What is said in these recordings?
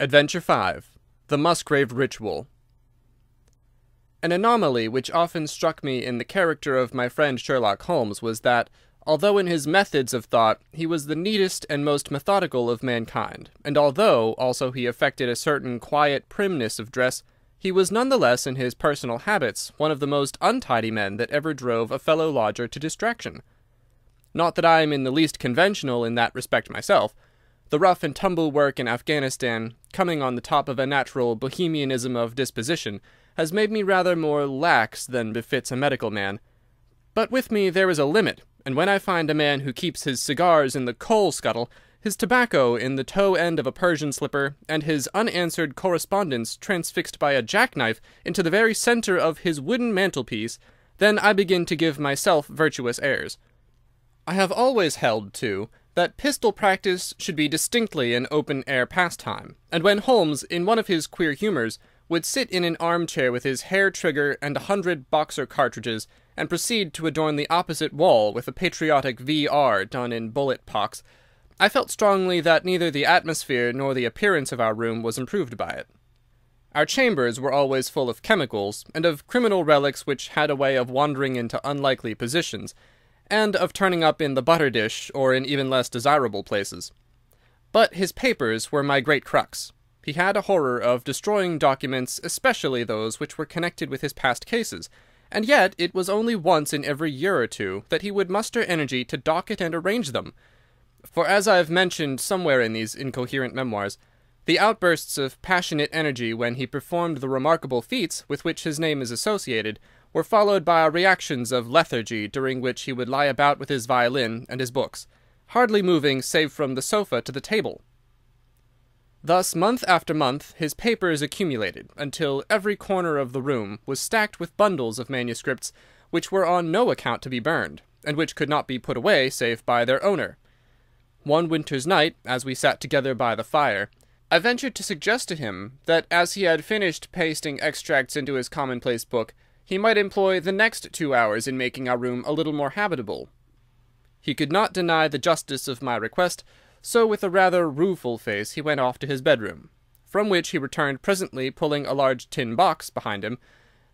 Adventure 5 The Musgrave Ritual An anomaly which often struck me in the character of my friend Sherlock Holmes was that, although in his methods of thought he was the neatest and most methodical of mankind, and although also he affected a certain quiet primness of dress, he was none the less in his personal habits one of the most untidy men that ever drove a fellow lodger to distraction. Not that I am in the least conventional in that respect myself the rough and tumble work in Afghanistan, coming on the top of a natural bohemianism of disposition, has made me rather more lax than befits a medical man. But with me there is a limit, and when I find a man who keeps his cigars in the coal scuttle, his tobacco in the toe end of a Persian slipper, and his unanswered correspondence transfixed by a jackknife into the very centre of his wooden mantelpiece, then I begin to give myself virtuous airs. I have always held, too, that pistol practice should be distinctly an open-air pastime, and when Holmes, in one of his queer humours, would sit in an armchair with his hair trigger and a hundred boxer cartridges and proceed to adorn the opposite wall with a patriotic V.R. done in bullet pox, I felt strongly that neither the atmosphere nor the appearance of our room was improved by it. Our chambers were always full of chemicals, and of criminal relics which had a way of wandering into unlikely positions, and of turning up in the butter dish or in even less desirable places. But his papers were my great crux. He had a horror of destroying documents, especially those which were connected with his past cases, and yet it was only once in every year or two that he would muster energy to docket and arrange them. For as I have mentioned somewhere in these incoherent memoirs, the outbursts of passionate energy when he performed the remarkable feats with which his name is associated were followed by reactions of lethargy during which he would lie about with his violin and his books, hardly moving save from the sofa to the table. Thus, month after month, his papers accumulated, until every corner of the room was stacked with bundles of manuscripts which were on no account to be burned, and which could not be put away save by their owner. One winter's night, as we sat together by the fire, I ventured to suggest to him that as he had finished pasting extracts into his commonplace book, he might employ the next two hours in making our room a little more habitable. He could not deny the justice of my request, so with a rather rueful face he went off to his bedroom, from which he returned presently pulling a large tin box behind him.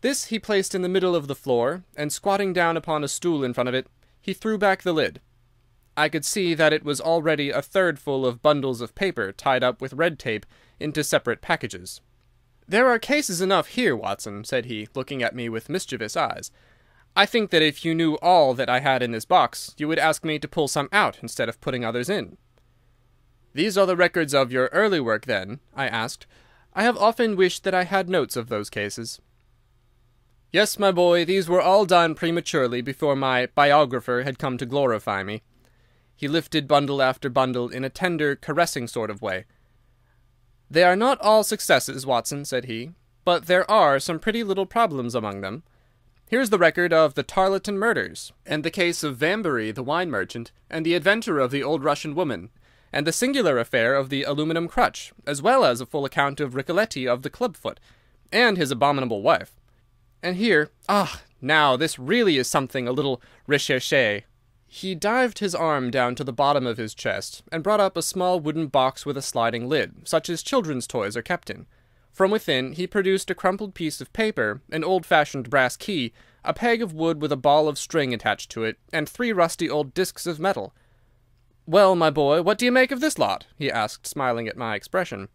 This he placed in the middle of the floor, and squatting down upon a stool in front of it, he threw back the lid. I could see that it was already a third full of bundles of paper tied up with red tape into separate packages. There are cases enough here, Watson, said he, looking at me with mischievous eyes. I think that if you knew all that I had in this box, you would ask me to pull some out instead of putting others in. These are the records of your early work, then? I asked. I have often wished that I had notes of those cases. Yes, my boy, these were all done prematurely before my biographer had come to glorify me. He lifted bundle after bundle in a tender, caressing sort of way. "They are not all successes, Watson," said he, "but there are some pretty little problems among them. Here is the record of the Tarleton murders, and the case of Vambury, the wine merchant, and the adventure of the old Russian woman, and the singular affair of the aluminum crutch, as well as a full account of Ricoletti of the clubfoot, and his abominable wife. And here—ah, now, this really is something a little recherché. He dived his arm down to the bottom of his chest and brought up a small wooden box with a sliding lid, such as children's toys are kept in. From within he produced a crumpled piece of paper, an old-fashioned brass key, a peg of wood with a ball of string attached to it, and three rusty old discs of metal. "'Well, my boy, what do you make of this lot?' he asked, smiling at my expression.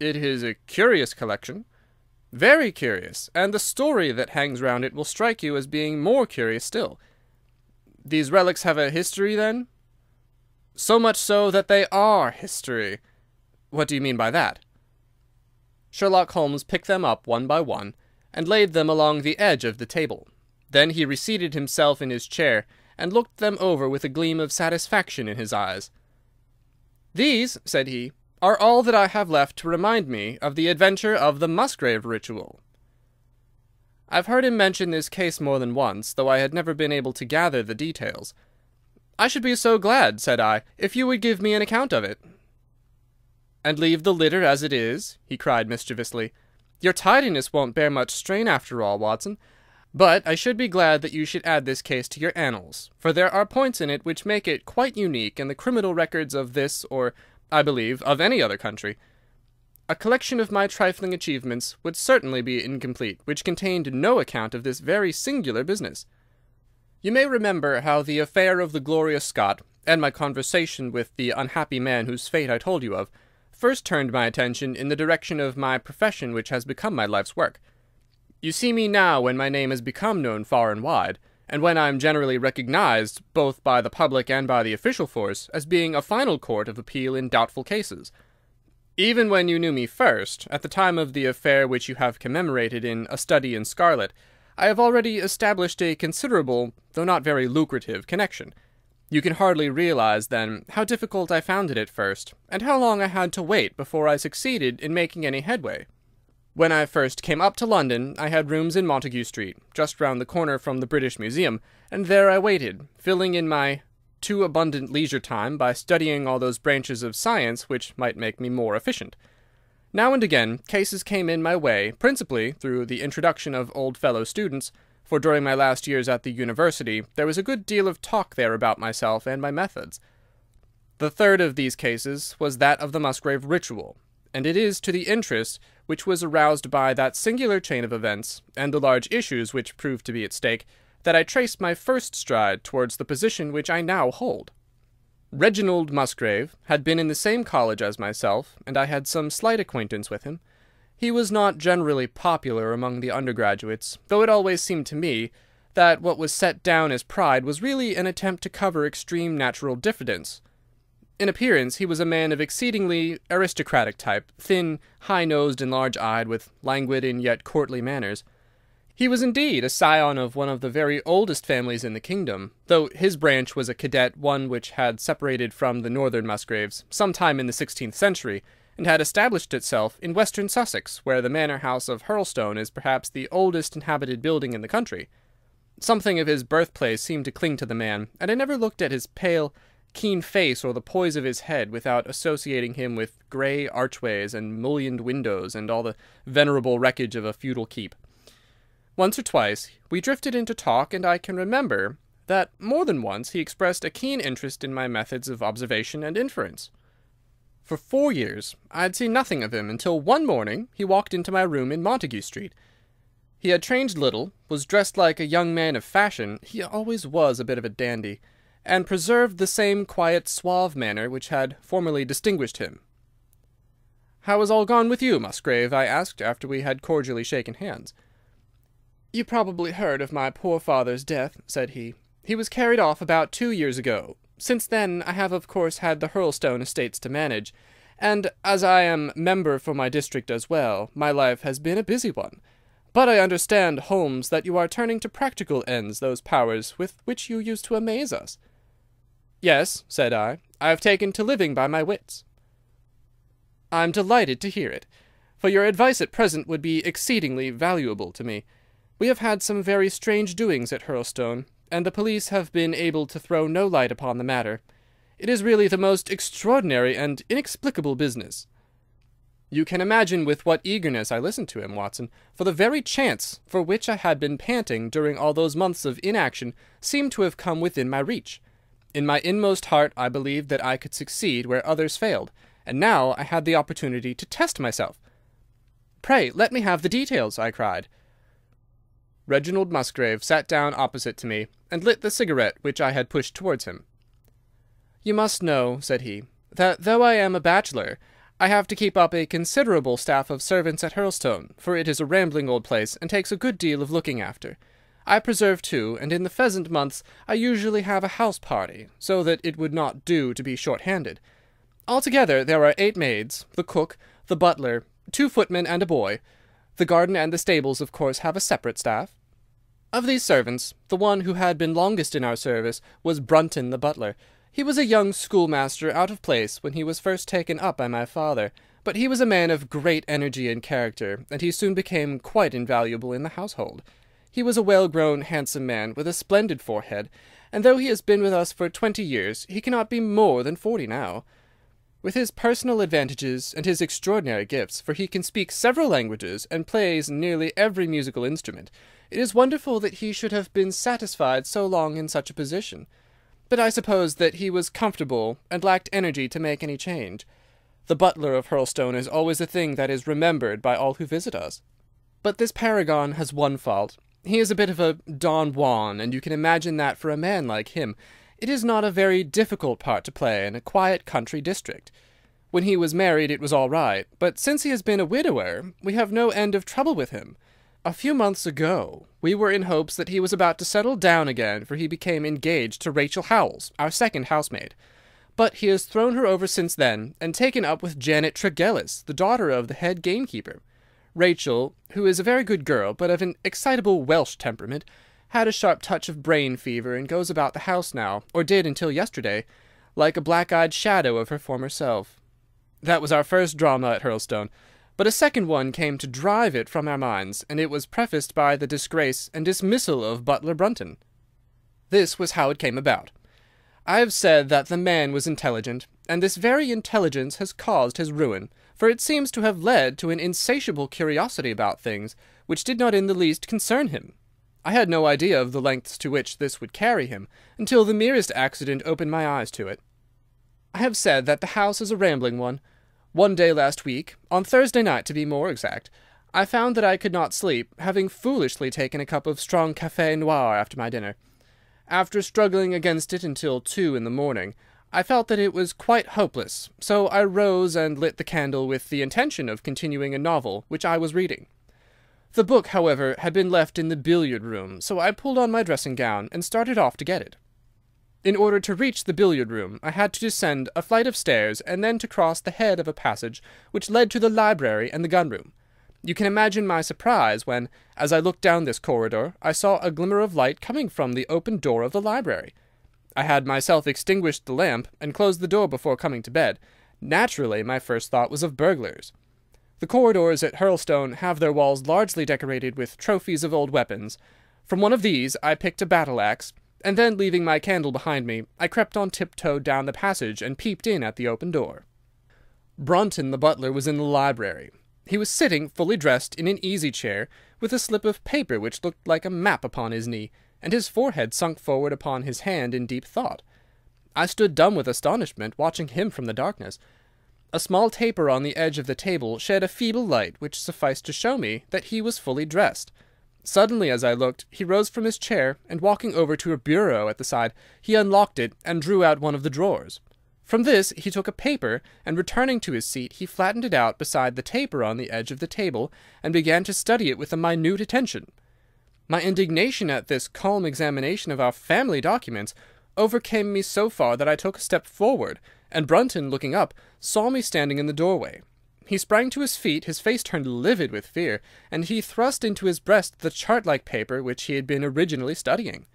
"'It is a curious collection.' "'Very curious, and the story that hangs round it will strike you as being more curious still.' These relics have a history, then? So much so that they are history. What do you mean by that? Sherlock Holmes picked them up one by one and laid them along the edge of the table. Then he reseated himself in his chair and looked them over with a gleam of satisfaction in his eyes. "'These,' said he, "'are all that I have left to remind me of the adventure of the Musgrave ritual. I've heard him mention this case more than once, though I had never been able to gather the details. "'I should be so glad,' said I, "'if you would give me an account of it.' "'And leave the litter as it is?' he cried mischievously. "'Your tidiness won't bear much strain after all, Watson. But I should be glad that you should add this case to your annals, for there are points in it which make it quite unique in the criminal records of this or, I believe, of any other country. A collection of my trifling achievements would certainly be incomplete which contained no account of this very singular business. You may remember how the affair of the Gloria Scott, and my conversation with the unhappy man whose fate I told you of, first turned my attention in the direction of my profession which has become my life's work. You see me now when my name has become known far and wide, and when I am generally recognized, both by the public and by the official force, as being a final court of appeal in doubtful cases.' Even when you knew me first, at the time of the affair which you have commemorated in A Study in Scarlet, I have already established a considerable, though not very lucrative, connection. You can hardly realize, then, how difficult I found it at first, and how long I had to wait before I succeeded in making any headway. When I first came up to London, I had rooms in Montague Street, just round the corner from the British Museum, and there I waited, filling in my too abundant leisure time by studying all those branches of science which might make me more efficient. Now and again cases came in my way, principally through the introduction of old fellow students, for during my last years at the university there was a good deal of talk there about myself and my methods. The third of these cases was that of the Musgrave ritual, and it is to the interest which was aroused by that singular chain of events, and the large issues which proved to be at stake, that I traced my first stride towards the position which I now hold. Reginald Musgrave had been in the same college as myself, and I had some slight acquaintance with him. He was not generally popular among the undergraduates, though it always seemed to me that what was set down as pride was really an attempt to cover extreme natural diffidence. In appearance, he was a man of exceedingly aristocratic type, thin, high-nosed, and large-eyed, with languid and yet courtly manners. He was indeed a scion of one of the very oldest families in the kingdom, though his branch was a cadet one which had separated from the northern Musgraves some time in the sixteenth century, and had established itself in western Sussex, where the manor house of Hurlstone is perhaps the oldest inhabited building in the country. Something of his birthplace seemed to cling to the man, and I never looked at his pale, keen face or the poise of his head without associating him with grey archways and mullioned windows and all the venerable wreckage of a feudal keep. Once or twice we drifted into talk, and I can remember that more than once he expressed a keen interest in my methods of observation and inference. For four years I had seen nothing of him until one morning he walked into my room in Montague Street. He had changed little, was dressed like a young man of fashion he always was a bit of a dandy, and preserved the same quiet, suave manner which had formerly distinguished him. "'How has all gone with you, Musgrave?' I asked, after we had cordially shaken hands. You probably heard of my poor father's death," said he. "He was carried off about two years ago. Since then I have of course had the Hurlstone estates to manage, and as I am member for my district as well, my life has been a busy one. But I understand, Holmes, that you are turning to practical ends those powers with which you used to amaze us." "Yes," said I, "I have taken to living by my wits." "I am delighted to hear it, for your advice at present would be exceedingly valuable to me. We have had some very strange doings at Hurlstone, and the police have been able to throw no light upon the matter. It is really the most extraordinary and inexplicable business. You can imagine with what eagerness I listened to him, Watson, for the very chance for which I had been panting during all those months of inaction seemed to have come within my reach. In my inmost heart I believed that I could succeed where others failed, and now I had the opportunity to test myself. "'Pray, let me have the details,' I cried. Reginald Musgrave sat down opposite to me and lit the cigarette which I had pushed towards him. "'You must know,' said he, "'that though I am a bachelor, I have to keep up a considerable staff of servants at Hurlstone, for it is a rambling old place and takes a good deal of looking after. I preserve two, and in the pheasant months I usually have a house party, so that it would not do to be short-handed. Altogether there are eight maids, the cook, the butler, two footmen and a boy. The garden and the stables, of course, have a separate staff. Of these servants, the one who had been longest in our service was Brunton the butler. He was a young schoolmaster out of place when he was first taken up by my father, but he was a man of great energy and character, and he soon became quite invaluable in the household. He was a well-grown, handsome man, with a splendid forehead, and though he has been with us for twenty years, he cannot be more than forty now. With his personal advantages and his extraordinary gifts, for he can speak several languages and plays nearly every musical instrument, it is wonderful that he should have been satisfied so long in such a position. But I suppose that he was comfortable and lacked energy to make any change. The butler of Hurlstone is always a thing that is remembered by all who visit us. But this paragon has one fault. He is a bit of a Don Juan, and you can imagine that for a man like him, it is not a very difficult part to play in a quiet country district. When he was married it was all right, but since he has been a widower, we have no end of trouble with him. A few months ago, we were in hopes that he was about to settle down again, for he became engaged to Rachel Howells, our second housemaid. But he has thrown her over since then, and taken up with Janet Tregellis, the daughter of the head gamekeeper. Rachel, who is a very good girl, but of an excitable Welsh temperament, had a sharp touch of brain fever, and goes about the house now, or did until yesterday, like a black-eyed shadow of her former self. That was our first drama at Hurlstone. But a second one came to drive it from our minds, and it was prefaced by the disgrace and dismissal of Butler Brunton. This was how it came about. I have said that the man was intelligent, and this very intelligence has caused his ruin, for it seems to have led to an insatiable curiosity about things which did not in the least concern him. I had no idea of the lengths to which this would carry him until the merest accident opened my eyes to it. I have said that the house is a rambling one, one day last week, on Thursday night to be more exact, I found that I could not sleep, having foolishly taken a cup of strong café noir after my dinner. After struggling against it until two in the morning, I felt that it was quite hopeless, so I rose and lit the candle with the intention of continuing a novel which I was reading. The book, however, had been left in the billiard room, so I pulled on my dressing gown and started off to get it. In order to reach the billiard room I had to descend a flight of stairs and then to cross the head of a passage which led to the library and the gun room. You can imagine my surprise when, as I looked down this corridor, I saw a glimmer of light coming from the open door of the library. I had myself extinguished the lamp and closed the door before coming to bed. Naturally, my first thought was of burglars. The corridors at Hurlstone have their walls largely decorated with trophies of old weapons. From one of these I picked a battle-axe and then leaving my candle behind me, I crept on tiptoe down the passage and peeped in at the open door. Brunton, the butler, was in the library. He was sitting, fully dressed, in an easy chair, with a slip of paper which looked like a map upon his knee, and his forehead sunk forward upon his hand in deep thought. I stood dumb with astonishment, watching him from the darkness. A small taper on the edge of the table shed a feeble light which sufficed to show me that he was fully dressed. Suddenly, as I looked, he rose from his chair, and walking over to a bureau at the side, he unlocked it and drew out one of the drawers. From this he took a paper, and returning to his seat he flattened it out beside the taper on the edge of the table, and began to study it with a minute attention. My indignation at this calm examination of our family documents overcame me so far that I took a step forward, and Brunton, looking up, saw me standing in the doorway. He sprang to his feet, his face turned livid with fear, and he thrust into his breast the chart-like paper which he had been originally studying.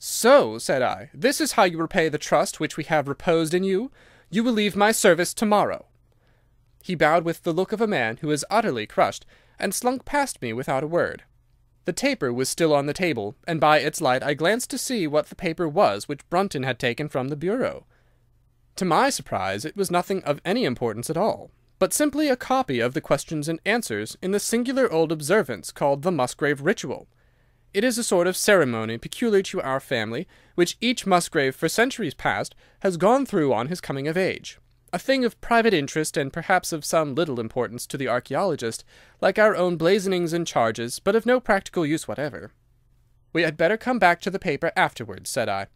"'So,' said I, "'this is how you repay the trust which we have reposed in you. You will leave my service to-morrow.' He bowed with the look of a man who is utterly crushed, and slunk past me without a word. The taper was still on the table, and by its light I glanced to see what the paper was which Brunton had taken from the bureau. To my surprise, it was nothing of any importance at all but simply a copy of the questions and answers in the singular old observance called the Musgrave Ritual. It is a sort of ceremony peculiar to our family, which each Musgrave for centuries past has gone through on his coming of age. A thing of private interest and perhaps of some little importance to the archaeologist, like our own blazonings and charges, but of no practical use whatever. We had better come back to the paper afterwards, said I.